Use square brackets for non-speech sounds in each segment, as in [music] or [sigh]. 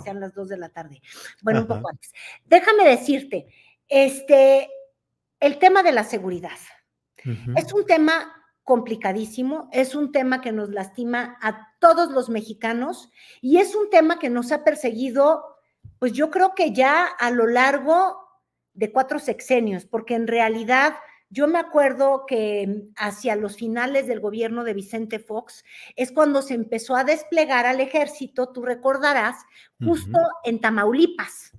sean las 2 de la tarde. Bueno, un poco antes. Déjame decirte, este, el tema de la seguridad. Es un tema complicadísimo, es un tema que nos lastima a todos los mexicanos y es un tema que nos ha perseguido, pues yo creo que ya a lo largo de cuatro sexenios, porque en realidad yo me acuerdo que mm, hacia los finales del gobierno de Vicente Fox es cuando se empezó a desplegar al ejército, tú recordarás, justo en Tamaulipas.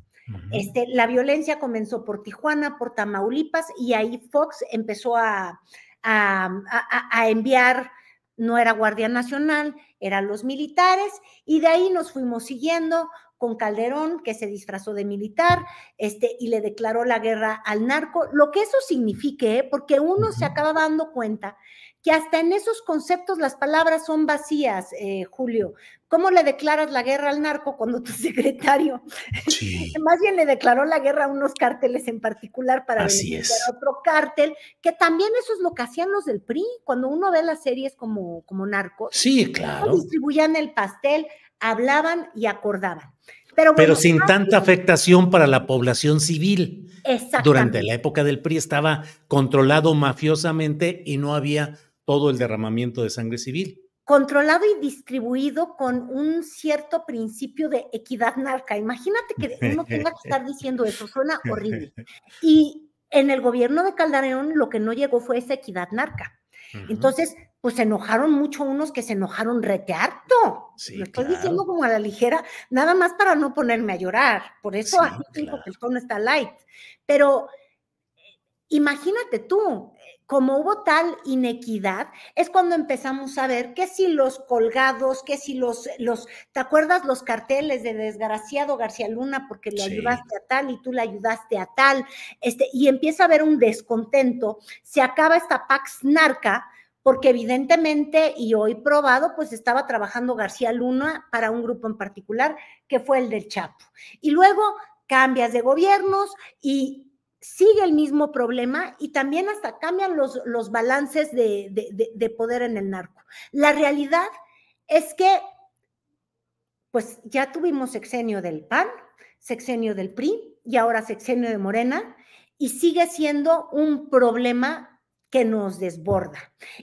Este, la violencia comenzó por Tijuana, por Tamaulipas, y ahí Fox empezó a, a enviar, no era Guardia Nacional, eran los militares, y de ahí nos fuimos siguiendo, con Calderón, que se disfrazó de militar este, y le declaró la guerra al narco, lo que eso signifique, ¿eh? porque uno se acaba dando cuenta que hasta en esos conceptos las palabras son vacías, eh, Julio. ¿Cómo le declaras la guerra al narco cuando tu [laughs] secretario [laughs] más bien le declaró la guerra a unos cárteles en particular para otro cártel? Que también eso es lo que hacían los del PRI, cuando uno ve las series como, como narcos. Sí, claro. Distribuían el pastel hablaban y acordaban. Pero, sin tanta afectación para la población civil. Durante la época del PRI estaba controlado mafiosamente y no había todo el derramamiento de sangre civil. Controlado y distribuido con un cierto principio de equidad narca. Imagínate que [laughs] uno tenga que estar diciendo eso, suena horrible. [laughs] Y en el gobierno de Calderón lo que no llegó fue esa equidad narca. Entonces, pues se enojaron mucho unos que se enojaron rete harto. Lo estoy diciendo como a la ligera, nada más para no ponerme a llorar. Por eso aquí que el tono está light. Pero Imagínate tú, como hubo tal inequidad, es cuando empezamos a ver que si los colgados, que si los, los ¿te acuerdas los carteles de desgraciado García Luna porque le ayudaste a tal y tú le ayudaste a tal? Este, y empieza a haber un descontento, se acaba esta Pax Narca, porque evidentemente, y hoy probado, pues estaba trabajando García Luna para un grupo en particular, que fue el del Chapo. Y luego cambias de gobiernos y sigue el mismo problema y también hasta cambian los, balances de, poder en el narco. La realidad es que, pues ya tuvimos sexenio del PAN, sexenio del PRI y ahora sexenio de Morena y sigue siendo un problema que nos desborda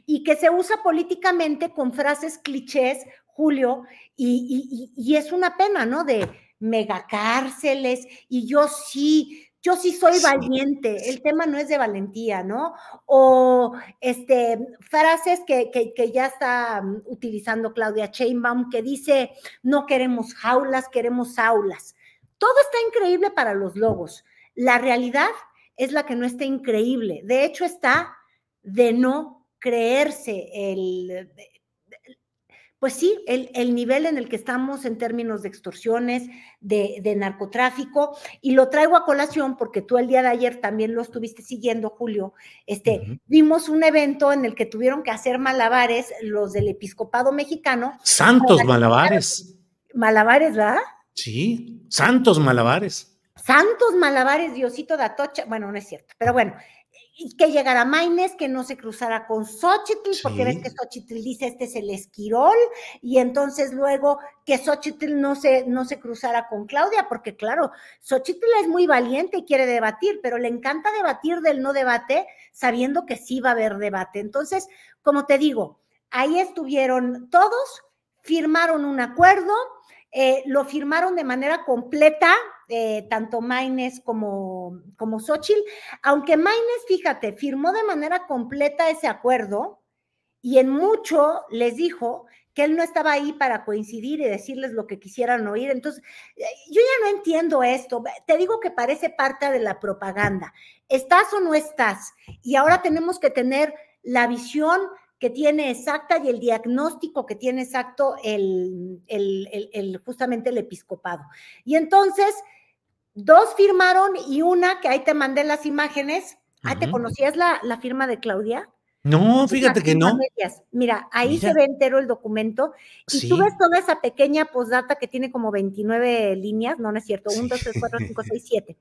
y que se usa políticamente con frases clichés, Julio, y, y es una pena, ¿no? De megacárceles y yo sí yo sí soy valiente, el tema no es de valentía, ¿no? O este, frases que, que, ya está mm, utilizando Claudia Chainbaum que dice, no queremos jaulas, queremos aulas. Todo está increíble para los lobos. La realidad es la que no está increíble. De hecho, está de no creerse el, pues sí, el, nivel en el que estamos en términos de extorsiones, de, narcotráfico, y lo traigo a colación porque tú el día de ayer también lo estuviste siguiendo, Julio. Este, Vimos un evento en el que tuvieron que hacer malabares los del episcopado mexicano. Santos malabares. Malabares, ¿verdad? Sí, santos malabares. Santos Malabares, Diosito de Atocha, bueno, no es cierto, pero bueno, que llegara Maines, que no se cruzara con Xochitl, porque ves que Xochitl dice este es el esquirol, y entonces luego que Xochitl no se, no se cruzara con Claudia, porque claro, Xochitl es muy valiente y quiere debatir, pero le encanta debatir del no debate, sabiendo que sí va a haber debate. Entonces, como te digo, ahí estuvieron todos, firmaron un acuerdo, eh, lo firmaron de manera completa, eh, tanto Maines como, como Xochitl, aunque Maines, fíjate, firmó de manera completa ese acuerdo y en mucho les dijo que él no estaba ahí para coincidir y decirles lo que quisieran oír. Entonces, eh, yo ya no entiendo esto. Te digo que parece parte de la propaganda. ¿Estás o no estás? Y ahora tenemos que tener la visión que tiene exacta y el diagnóstico que tiene exacto justamente el episcopado. Y entonces, Dos firmaron y una, que ahí te mandé las imágenes. Ah, ¿te conocías la, firma de Claudia? No, fíjate que no. Mira, ahí se ve entero el documento y tú ves toda esa pequeña postdata que tiene como 29 líneas, no, no es cierto, 1, 2, 3, 4, 5, 6, 7.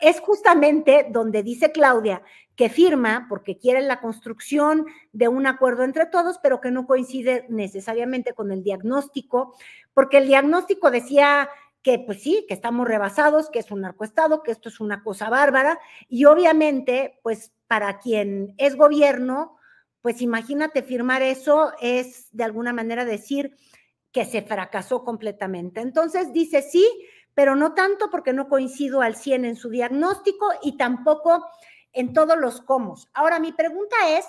Es justamente donde dice Claudia que firma porque quiere la construcción de un acuerdo entre todos, pero que no coincide necesariamente con el diagnóstico, porque el diagnóstico decía que pues sí, que estamos rebasados, que es un narcoestado, que esto es una cosa bárbara y obviamente pues para quien es gobierno, pues imagínate firmar eso es de alguna manera decir que se fracasó completamente. Entonces dice sí, pero no tanto porque no coincido al 100 en su diagnóstico y tampoco en todos los comos Ahora mi pregunta es,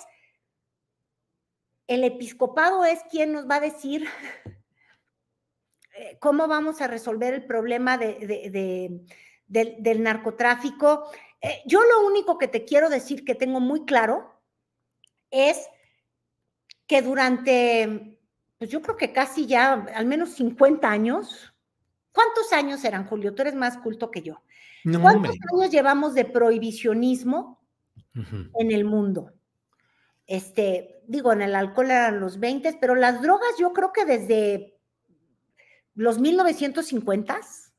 ¿el episcopado es quien nos va a decir eh, cómo vamos a resolver el problema de, del, narcotráfico. Eh, yo lo único que te quiero decir que tengo muy claro es que durante, pues yo creo que casi ya al menos 50 años, ¿cuántos años eran, Julio? Tú eres más culto que yo. ¿Cuántos años llevamos de prohibicionismo en el mundo? Este, digo, en el alcohol eran los 20, pero las drogas yo creo que desde los 1950s.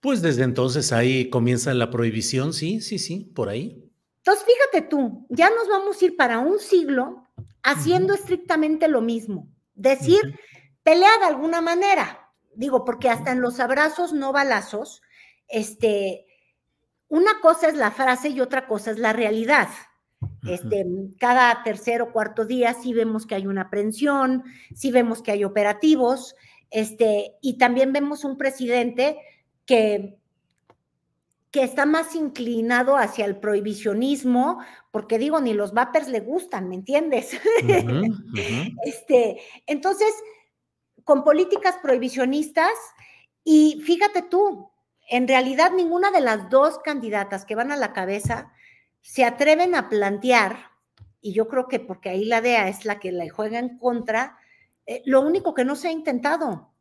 Pues desde entonces ahí comienza la prohibición, sí, sí, sí, por ahí. Entonces, fíjate tú, ya nos vamos a ir para un siglo haciendo estrictamente lo mismo. Decir, pelea de alguna manera. Digo, porque hasta en los abrazos no balazos, este, una cosa es la frase y otra cosa es la realidad. Este, cada tercer o cuarto día sí vemos que hay una aprehensión, sí vemos que hay operativos, este, y también vemos un presidente que, que está más inclinado hacia el prohibicionismo, porque digo, ni los vapers le gustan, ¿me entiendes? [laughs] Este, entonces, con políticas prohibicionistas, y fíjate tú, en realidad ninguna de las dos candidatas que van a la cabeza se atreven a plantear, y yo creo que porque ahí la DEA es la que la juega en contra, eh, lo único que no se ha intentado.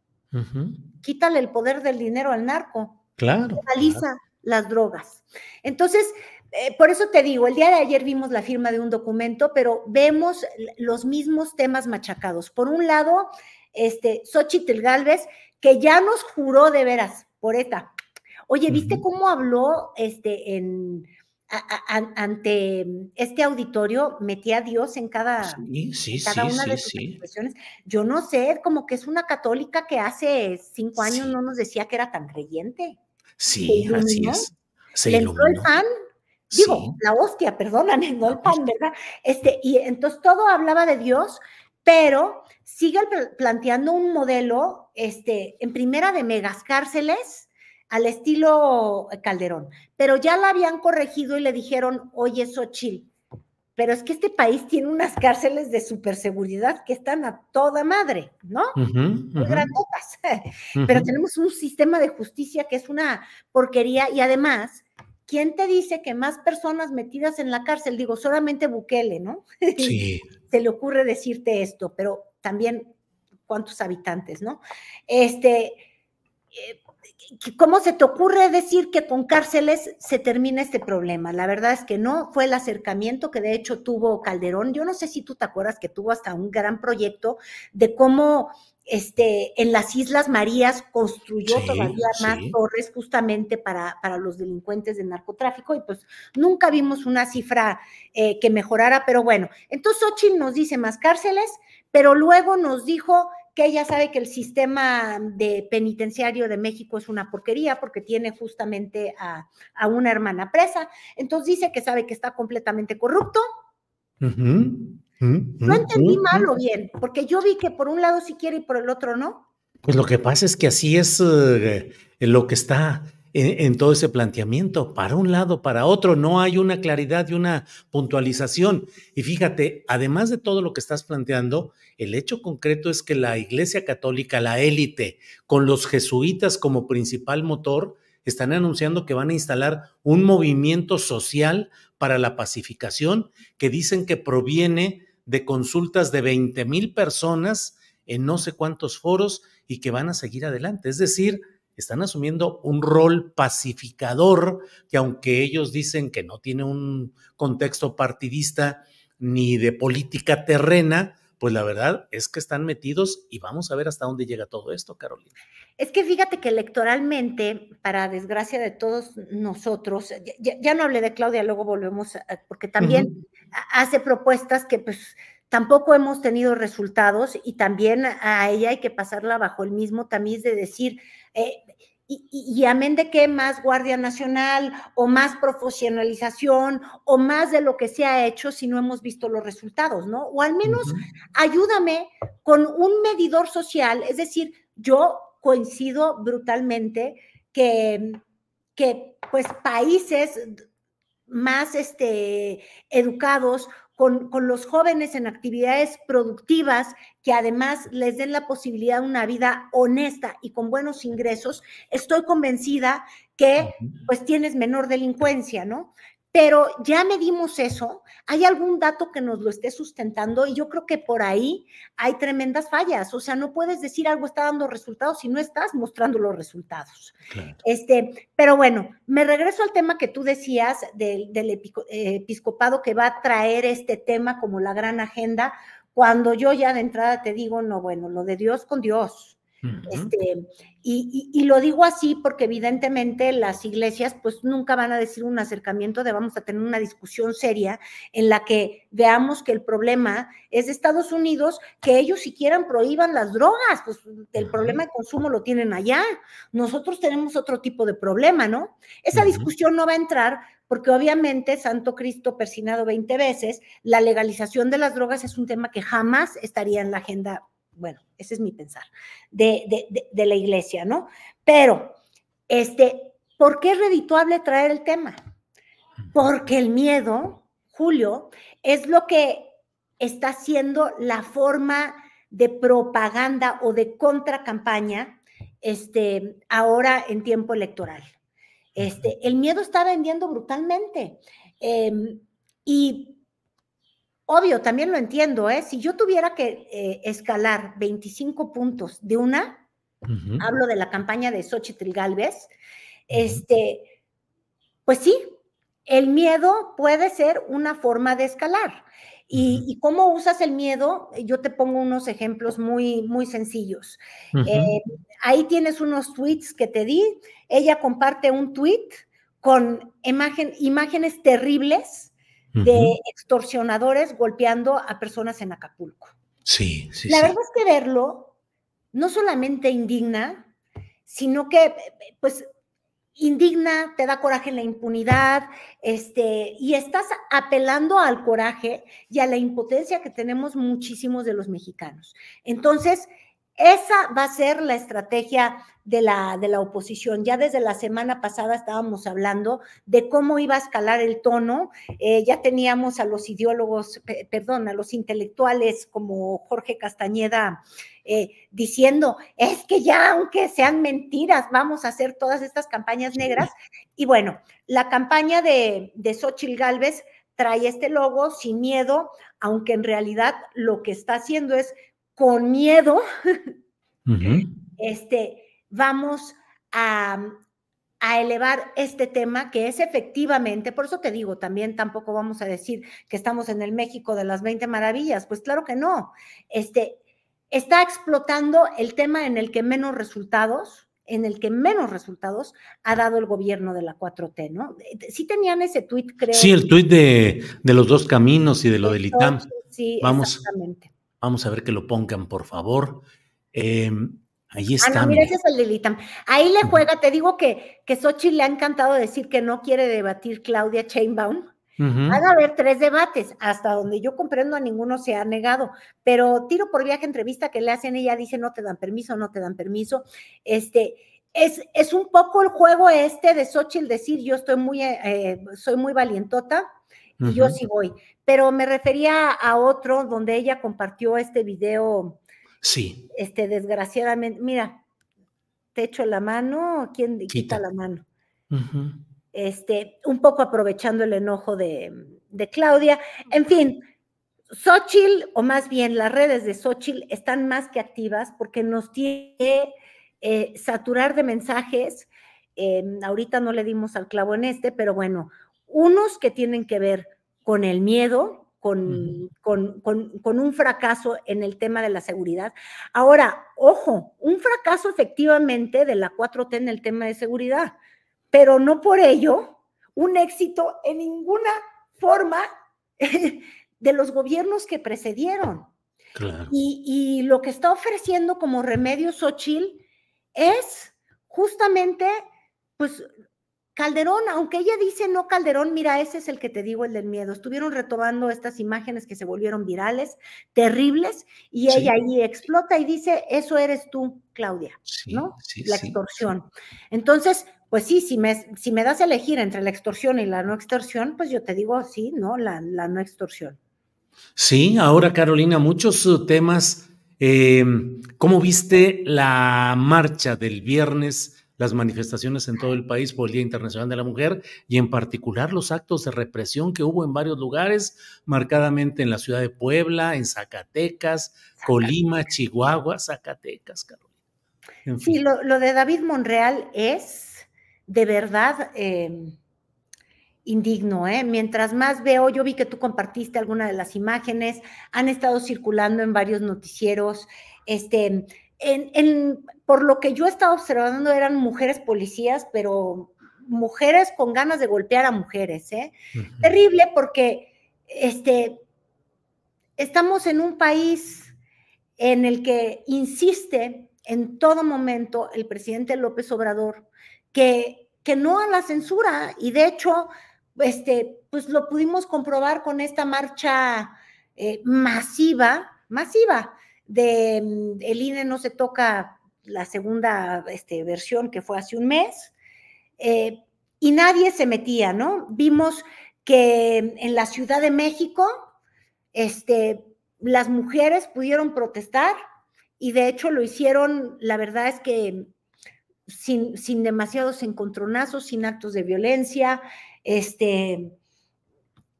Quítale el poder del dinero al narco. Claro. Legaliza las drogas. Entonces, eh, por eso te digo, el día de ayer vimos la firma de un documento, pero vemos los mismos temas machacados. Por un lado, este Xochitl Galvez, que ya nos juró de veras por ETA. Oye, ¿viste cómo habló este en ante mm, este auditorio metía a Dios en cada, una de sus expresiones. Yo no sé, como que es una católica que hace cinco años no nos decía que era tan creyente. Sí, así es. digo, la hostia, perdonan, no el pan, ¿verdad? Este, y entonces todo hablaba de Dios, pero sigue planteando un modelo, este, en primera de megas cárceles, al estilo eh, Calderón, pero ya la habían corregido y le dijeron, oye, chile pero es que este país tiene unas cárceles de superseguridad que están a toda madre, ¿no? grandotas. [laughs] Pero tenemos un sistema de justicia que es una porquería y además, ¿quién te dice que más personas metidas en la cárcel? Digo, solamente Bukele, ¿no? Sí. [laughs] Se le ocurre decirte esto, pero también cuántos habitantes, ¿no? Este, eh, ¿Cómo se te ocurre decir que con cárceles se termina este problema? La verdad es que no, fue el acercamiento que de hecho tuvo Calderón. Yo no sé si tú te acuerdas que tuvo hasta un gran proyecto de cómo este, en las Islas Marías construyó todavía más torres justamente para, para, los delincuentes de narcotráfico y pues nunca vimos una cifra eh, que mejorara, pero bueno, entonces Ochin nos dice más cárceles, pero luego nos dijo que ella sabe que el sistema de penitenciario de México es una porquería porque tiene justamente a, una hermana presa. Entonces dice que sabe que está completamente corrupto. No entendí mal o bien, porque yo vi que por un lado sí quiere y por el otro no. Pues lo que pasa es que así es eh, lo que está en, todo ese planteamiento, para un lado, para otro, no hay una claridad y una puntualización. Y fíjate, además de todo lo que estás planteando, el hecho concreto es que la Iglesia Católica, la élite, con los jesuitas como principal motor, están anunciando que van a instalar un movimiento social para la pacificación que dicen que proviene de consultas de 20 mil personas en no sé cuántos foros y que van a seguir adelante. Es decir, están asumiendo un rol pacificador que aunque ellos dicen que no tiene un contexto partidista ni de política terrena, pues la verdad es que están metidos y vamos a ver hasta dónde llega todo esto, Carolina. Es que fíjate que electoralmente, para desgracia de todos nosotros, ya, no hablé de Claudia, luego volvemos, porque también hace propuestas que pues tampoco hemos tenido resultados y también a ella hay que pasarla bajo el mismo tamiz de decir, eh, y, amén de qué más Guardia Nacional o más profesionalización o más de lo que se ha hecho si no hemos visto los resultados, ¿no? O al menos ayúdame con un medidor social, es decir, yo coincido brutalmente que, que pues países más este, educados, con, con, los jóvenes en actividades productivas que además les den la posibilidad de una vida honesta y con buenos ingresos, estoy convencida que pues tienes menor delincuencia, ¿no? pero ya medimos eso, hay algún dato que nos lo esté sustentando y yo creo que por ahí hay tremendas fallas, o sea, no puedes decir algo está dando resultados si no estás mostrando los resultados. Este, pero bueno, me regreso al tema que tú decías del, episcopado que va a traer este tema como la gran agenda, cuando yo ya de entrada te digo, no, bueno, lo de Dios con Dios. Este, y, lo digo así porque evidentemente las iglesias pues nunca van a decir un acercamiento de vamos a tener una discusión seria en la que veamos que el problema es de Estados Unidos, que ellos siquiera prohíban las drogas, pues el problema de consumo lo tienen allá. Nosotros tenemos otro tipo de problema, ¿no? Esa discusión no va a entrar porque obviamente Santo Cristo persinado 20 veces, la legalización de las drogas es un tema que jamás estaría en la agenda bueno, ese es mi pensar de, la iglesia, ¿no? Pero, este, ¿por qué es redituable traer el tema? Porque el miedo, Julio, es lo que está siendo la forma de propaganda o de contracampaña este, ahora en tiempo electoral. Este, el miedo está vendiendo brutalmente. Em, y Obvio, también lo entiendo, ¿eh? Si yo tuviera que eh, escalar 25 puntos de una, hablo de la campaña de Xochitl Galvez, este, pues sí, el miedo puede ser una forma de escalar. Y, cómo usas el miedo, yo te pongo unos ejemplos muy, muy sencillos. Eh, ahí tienes unos tweets que te di. Ella comparte un tweet con imagen, imágenes terribles de extorsionadores golpeando a personas en Acapulco. Sí, La verdad es que verlo no solamente indigna, sino que, pues, indigna, te da coraje en la impunidad, este, y estás apelando al coraje y a la impotencia que tenemos muchísimos de los mexicanos. Entonces, esa va a ser la estrategia de la, de la oposición. Ya desde la semana pasada estábamos hablando de cómo iba a escalar el tono. Eh, ya teníamos a los ideólogos, perdón, a los intelectuales como Jorge Castañeda eh, diciendo, es que ya aunque sean mentiras, vamos a hacer todas estas campañas negras. Y bueno, la campaña de, de Xochitl Galvez trae este logo sin miedo, aunque en realidad lo que está haciendo es con miedo, este, vamos a, elevar este tema que es efectivamente, por eso te digo, también tampoco vamos a decir que estamos en el México de las 20 maravillas, pues claro que no. Este está explotando el tema en el que menos resultados, en el que menos resultados ha dado el gobierno de la 4T, ¿no? Sí tenían ese tuit, creo. Sí, el tuit de, los dos caminos y de lo del ITAM. Sí, Vamos. exactamente. Vamos a ver que lo pongan, por favor. Em, ahí ah, está. Ah, mira, ese es Ahí le juega, te digo que, que Xochitl le ha encantado decir que no quiere debatir Claudia Chainbaum. Van a haber tres debates, hasta donde yo comprendo a ninguno se ha negado, pero tiro por viaje entrevista que le hacen, ella dice no te dan permiso, no te dan permiso. Este, es, es un poco el juego este de Xochitl decir yo estoy muy, eh, eh soy muy valientota, yo sí voy. Pero me refería a otro donde ella compartió este video. Sí. Este, desgraciadamente, mira, te echo la mano, ¿quién quita, la mano? Este, un poco aprovechando el enojo de, Claudia. En fin, Xochitl, o más bien las redes de Xochitl, están más que activas porque nos tiene que eh, saturar de mensajes. Em, ahorita no le dimos al clavo en este, pero bueno, unos que tienen que ver con el miedo, con, con, un fracaso en el tema de la seguridad. Ahora, ojo, un fracaso efectivamente de la 4T en el tema de seguridad, pero no por ello un éxito en ninguna forma [laughs] de los gobiernos que precedieron. Y, y, lo que está ofreciendo como remedio Sochil es justamente pues Calderón, aunque ella dice no Calderón, mira, ese es el que te digo, el del miedo. Estuvieron retomando estas imágenes que se volvieron virales, terribles, y ella ahí explota y dice, eso eres tú, Claudia, ¿no? la extorsión. Entonces, pues sí, si me, si me das a elegir entre la extorsión y la no extorsión, pues yo te digo, sí, ¿no? La, no extorsión. Sí, ahora Carolina, muchos uh, temas. Em, ¿Cómo viste la marcha del viernes? las manifestaciones en todo el país por el Día Internacional de la Mujer y en particular los actos de represión que hubo en varios lugares, marcadamente en la ciudad de Puebla, en Zacatecas, Colima, Chihuahua, Zacatecas, Carolina. Sí, lo, de David Monreal es de verdad em, indigno. ¿eh? Mientras más veo, yo vi que tú compartiste alguna de las imágenes, han estado circulando en varios noticieros. Este, por lo que yo estaba observando eran mujeres policías, pero mujeres con ganas de golpear a mujeres, ¿eh? Terrible porque este, estamos en un país en el que insiste en todo momento el presidente López Obrador que, que no a la censura y de hecho, este, pues lo pudimos comprobar con esta marcha eh, masiva, masiva de mm, el INE no se toca la segunda este, versión que fue hace un mes, eh, y nadie se metía, ¿no? Vimos que en la Ciudad de México, este, las mujeres pudieron protestar y de hecho lo hicieron, la verdad es que sin, demasiados encontronazos, sin actos de violencia, este,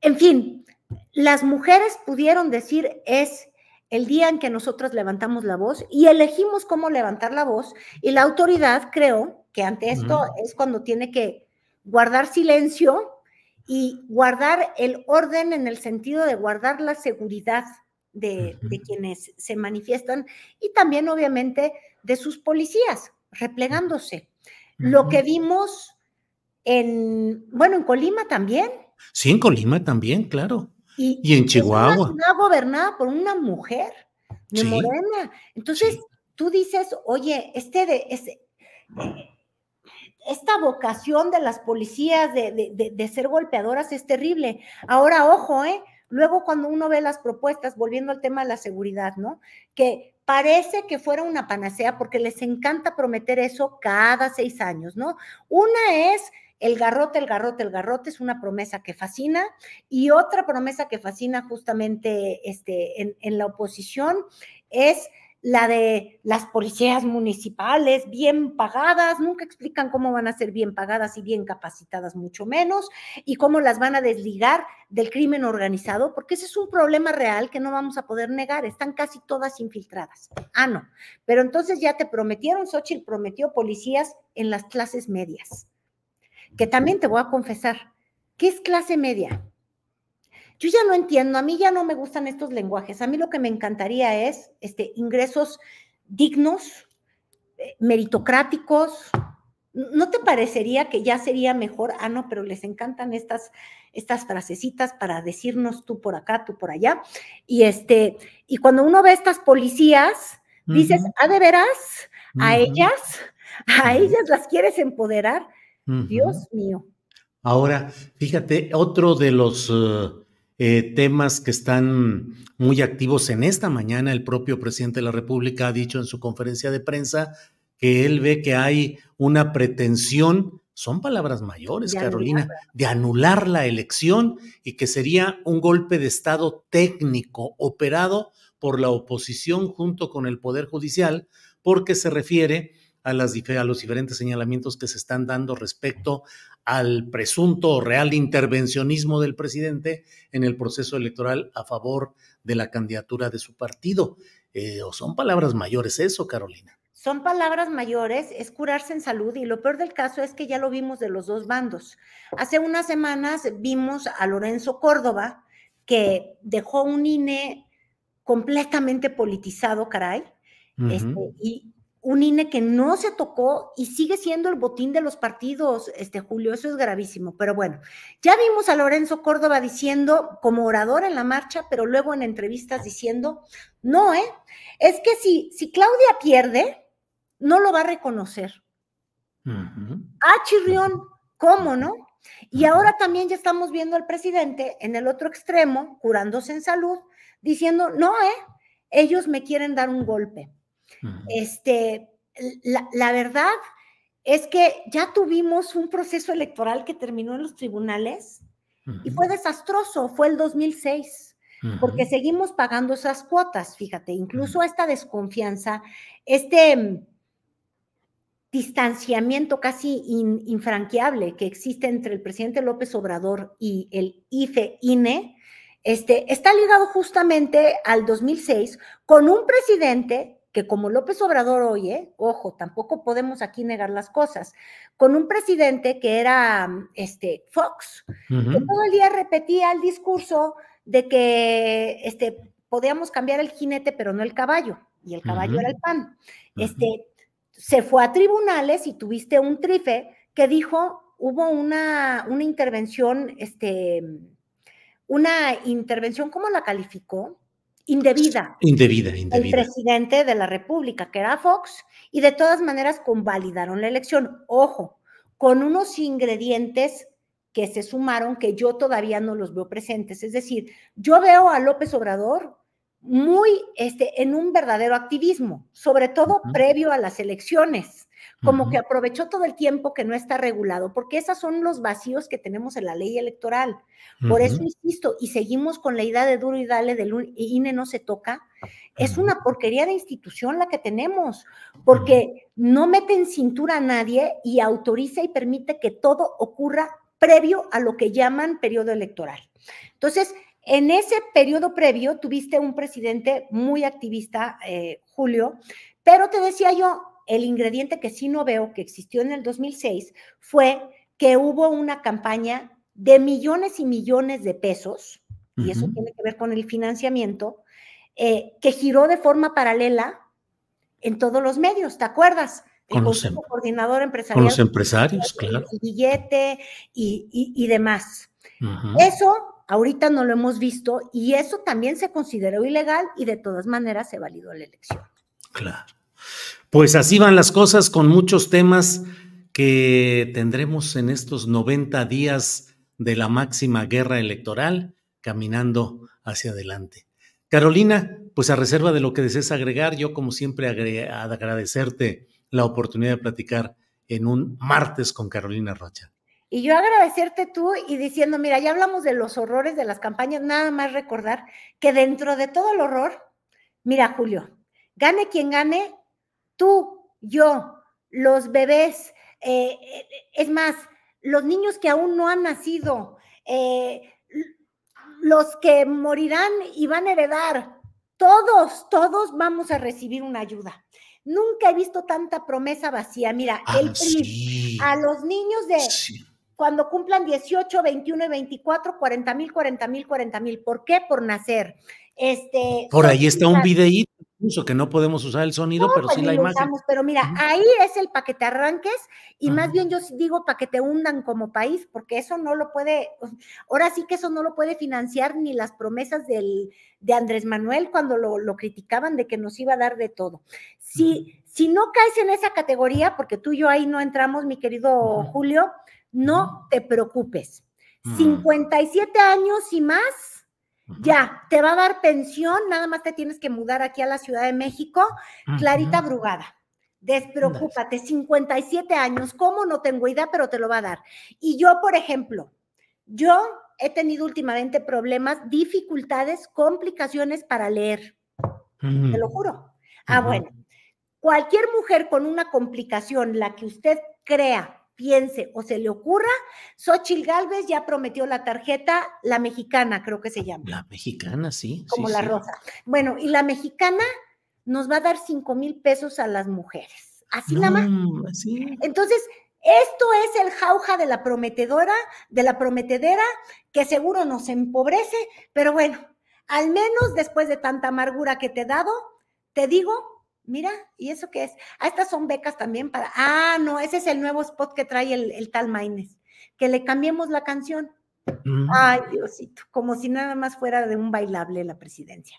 en fin, las mujeres pudieron decir es el día en que nosotros levantamos la voz y elegimos cómo levantar la voz y la autoridad creo que ante esto es cuando tiene que guardar silencio y guardar el orden en el sentido de guardar la seguridad de, quienes se manifiestan y también obviamente de sus policías replegándose. Lo que vimos en, bueno, en Colima también. Sí, en Colima también, claro. Y, en Chihuahua. Una gobernada por una mujer, de Morena. Entonces, tú dices, oye, este de, esta vocación de las policías de, de, ser golpeadoras es terrible. Ahora, ojo, ¿eh? Luego cuando uno ve las propuestas, volviendo al tema de la seguridad, ¿no? Que parece que fuera una panacea porque les encanta prometer eso cada seis años, ¿no? Una es el garrote, el garrote, el garrote es una promesa que fascina y otra promesa que fascina justamente este, en, en la oposición es la de las policías municipales bien pagadas, nunca explican cómo van a ser bien pagadas y bien capacitadas, mucho menos, y cómo las van a desligar del crimen organizado, porque ese es un problema real que no vamos a poder negar, están casi todas infiltradas. Ah, no, pero entonces ya te prometieron, Xochitl prometió policías en las clases medias que también te voy a confesar, ¿qué es clase media? Yo ya no entiendo, a mí ya no me gustan estos lenguajes, a mí lo que me encantaría es este, ingresos dignos, eh, meritocráticos. ¿No te parecería que ya sería mejor? Ah, no, pero les encantan estas, estas frasecitas para decirnos tú por acá, tú por allá. Y, este, y cuando uno ve estas policías, dices, ah, de veras, a ellas, a ellas las quieres empoderar. Dios mío. Ahora, fíjate, otro de los eh, eh, temas que están muy activos en esta mañana, el propio presidente de la República ha dicho en su conferencia de prensa que él ve que hay una pretensión, son palabras mayores, Carolina, de anular la elección y que sería un golpe de Estado técnico operado por la oposición junto con el Poder Judicial, porque se refiere a, las, a los diferentes señalamientos que se están dando respecto al presunto o real intervencionismo del presidente en el proceso electoral a favor de la candidatura de su partido. Eh, ¿O son palabras mayores eso, Carolina? Son palabras mayores, es curarse en salud y lo peor del caso es que ya lo vimos de los dos bandos. Hace unas semanas vimos a Lorenzo Córdoba que dejó un INE completamente politizado, caray, este, y un INE que no se tocó y sigue siendo el botín de los partidos, este Julio, eso es gravísimo. Pero bueno, ya vimos a Lorenzo Córdoba diciendo como orador en la marcha, pero luego en entrevistas diciendo, no, ¿eh? Es que si, si Claudia pierde, no lo va a reconocer. Ah, Chirrión, ¿cómo no? Y ahora también ya estamos viendo al presidente en el otro extremo, curándose en salud, diciendo, no, ¿eh? Ellos me quieren dar un golpe. Este, la, verdad es que ya tuvimos un proceso electoral que terminó en los tribunales y fue desastroso, fue el 2006 porque seguimos pagando esas cuotas, fíjate, incluso esta desconfianza, este mm, distanciamiento casi infranqueable que existe entre el presidente López Obrador y el IFE-INE, e, este, está ligado justamente al 2006 con un presidente que como López Obrador oye, ¿eh? ojo, tampoco podemos aquí negar las cosas, con un presidente que era mm, este, Fox, que todo el día repetía el discurso de que este, podíamos cambiar el jinete, pero no el caballo, y el caballo era el pan. Este, se fue a tribunales y tuviste un trife que dijo, hubo una, una intervención, este, una intervención, ¿cómo la calificó? indebida. Indebida, indebida. El presidente de la República, que era Fox, y de todas maneras convalidaron la elección. Ojo, con unos ingredientes que se sumaron que yo todavía no los veo presentes. Es decir, yo veo a López Obrador muy este, en un verdadero activismo, sobre todo previo a las elecciones como que aprovechó todo el tiempo que no está regulado, porque esos son los vacíos que tenemos en la ley electoral. Por eso insisto, y seguimos con la idea de duro y dale del INE no se toca. Es una porquería de institución la que tenemos, porque no mete en cintura a nadie y autoriza y permite que todo ocurra previo a lo que llaman periodo electoral. Entonces, en ese periodo previo tuviste un presidente muy activista, eh, Julio, pero te decía yo, el ingrediente que sí no veo que existió en el 2006 fue que hubo una campaña de millones y millones de pesos, y eso tiene que ver con el financiamiento, eh, que giró de forma paralela en todos los medios, ¿te acuerdas? Con los em- coordinador empresarial. Con los empresarios, claro. billete y, demás. Eso ahorita no lo hemos visto y eso también se consideró ilegal y de todas maneras se validó la elección. Claro. Pues así van las cosas con muchos temas que tendremos en estos 90 días de la máxima guerra electoral caminando hacia adelante. Carolina, pues a reserva de lo que desees agregar, yo como siempre agradecerte la oportunidad de platicar en un martes con Carolina Rocha. Y yo agradecerte tú y diciendo, mira, ya hablamos de los horrores de las campañas, nada más recordar que dentro de todo el horror, mira, Julio, gane quien gane, tú, yo, los bebés, eh, eh, es más, los niños que aún no han nacido, eh, los que morirán y van a heredar, todos, todos vamos a recibir una ayuda. Nunca he visto tanta promesa vacía. Mira, ah, el, PRI, a los niños de cuando cumplan 18, 21 y 24, 40 mil, 40 mil, 40 mil. ¿Por qué? Por nacer. Este, Por ahí está un videíto, incluso que no podemos usar el sonido, pero pues sí la imagen. pero mira, ahí es el que te arranques y más bien yo digo para que te hundan como país, porque eso no lo puede, ahora sí que eso no lo puede financiar ni las promesas del, de Andrés Manuel cuando lo, criticaban de que nos iba a dar de todo. Si, si no caes en esa categoría, porque tú y yo ahí no entramos, mi querido Julio, no te preocupes. 57 mm. años y más, ya, te va a dar pensión, nada más te tienes que mudar aquí a la Ciudad de México. Clarita Brugada, despreocúpate, 57 años, ¿cómo? No tengo idea, pero te lo va a dar. Y yo, por ejemplo, yo he tenido últimamente problemas, dificultades, complicaciones para leer. Te lo juro. Ah, bueno, cualquier mujer con una complicación, la que usted crea piense o se le ocurra, Xochil Gálvez ya prometió la tarjeta, la mexicana creo que se llama. La mexicana, sí. Como la roja. rosa. Bueno, y la mexicana nos va a dar cinco mil pesos a las mujeres. Así la más. Así. Entonces, esto es el jauja de la prometedora, de la prometedera, que seguro nos empobrece, pero bueno, al menos después de tanta amargura que te he dado, te digo Mira, ¿y eso qué es? Ah, estas son becas también para. Ah, no, ese es el nuevo spot que trae el, tal Maines. Que le cambiemos la canción. Mm. Ay, Diosito, como si nada más fuera de un bailable la presidencia.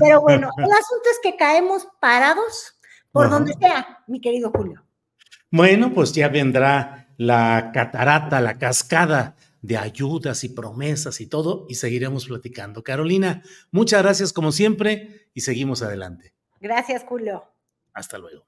Pero bueno, [laughs] el asunto es que caemos parados por donde sea, mi querido Julio. Bueno, pues ya vendrá la catarata, la cascada de ayudas y promesas y todo, y seguiremos platicando. Carolina, muchas gracias como siempre y seguimos adelante. Gracias, Julio. Hasta luego.